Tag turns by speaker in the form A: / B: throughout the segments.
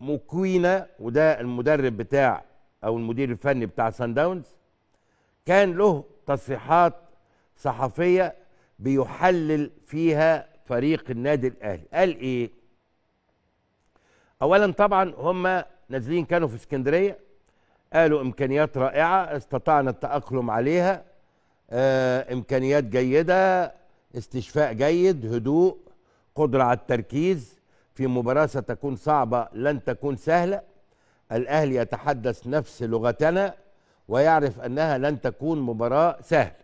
A: موكوينا وده المدرب بتاع او المدير الفني بتاع سان داونز كان له تصريحات صحفيه بيحلل فيها فريق النادي الاهلي قال ايه اولا طبعا هم نازلين كانوا في اسكندريه قالوا امكانيات رائعه استطعنا التاقلم عليها آه امكانيات جيده استشفاء جيد هدوء قدره على التركيز في مباراة ستكون صعبة لن تكون سهلة الأهلي يتحدث نفس لغتنا ويعرف أنها لن تكون مباراة سهلة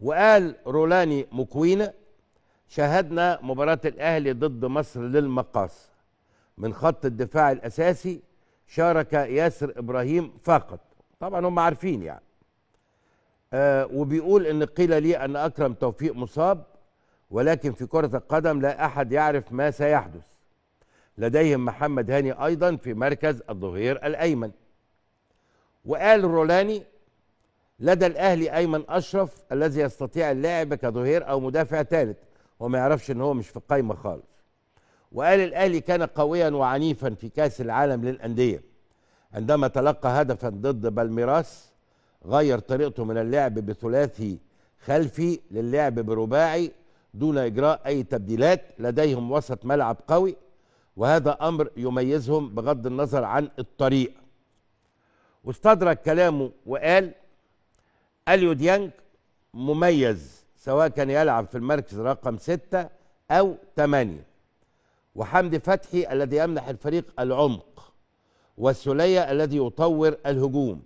A: وقال رولاني مكوينة شاهدنا مباراة الأهلي ضد مصر للمقاص من خط الدفاع الأساسي شارك ياسر إبراهيم فقط طبعا هم عارفين يعني آه وبيقول ان قيل لي ان اكرم توفيق مصاب ولكن في كرة القدم لا أحد يعرف ما سيحدث لديهم محمد هاني أيضا في مركز الظهير الأيمن وقال رولاني لدى الأهلي أيمن أشرف الذي يستطيع اللعب كظهير أو مدافع ثالث وما يعرفش أن هو مش في القايمة خالص وقال الأهلي كان قويا وعنيفا في كأس العالم للأندية عندما تلقى هدفا ضد بالميراس غير طريقته من اللعب بثلاثي خلفي للعب برباعي دون إجراء أي تبديلات لديهم وسط ملعب قوي وهذا أمر يميزهم بغض النظر عن الطريق واستدرك كلامه وقال أليو ديانج مميز سواء كان يلعب في المركز رقم ستة أو ثمانية وحمدي فتحي الذي يمنح الفريق العمق والسولية الذي يطور الهجوم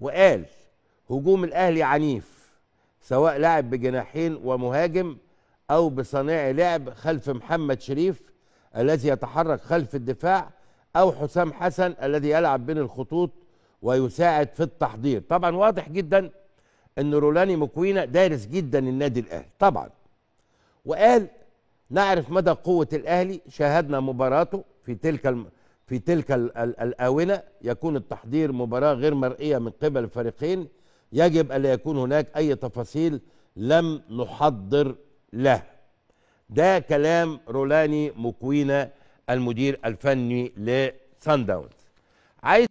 A: وقال هجوم الأهلي عنيف سواء لاعب بجناحين ومهاجم أو بصانع لعب خلف محمد شريف الذي يتحرك خلف الدفاع أو حسام حسن الذي يلعب بين الخطوط ويساعد في التحضير طبعا واضح جدا أن رولاني مكوينة دارس جدا النادي الأهلي طبعا وقال نعرف مدى قوة الأهلي شاهدنا مباراته في تلك الم... في تلك ال... ال... الآونة يكون التحضير مباراة غير مرئية من قبل الفريقين يجب ألا يكون هناك أي تفاصيل لم نحضر له ده كلام رولاني مكوينة المدير الفني لسان داونز عايز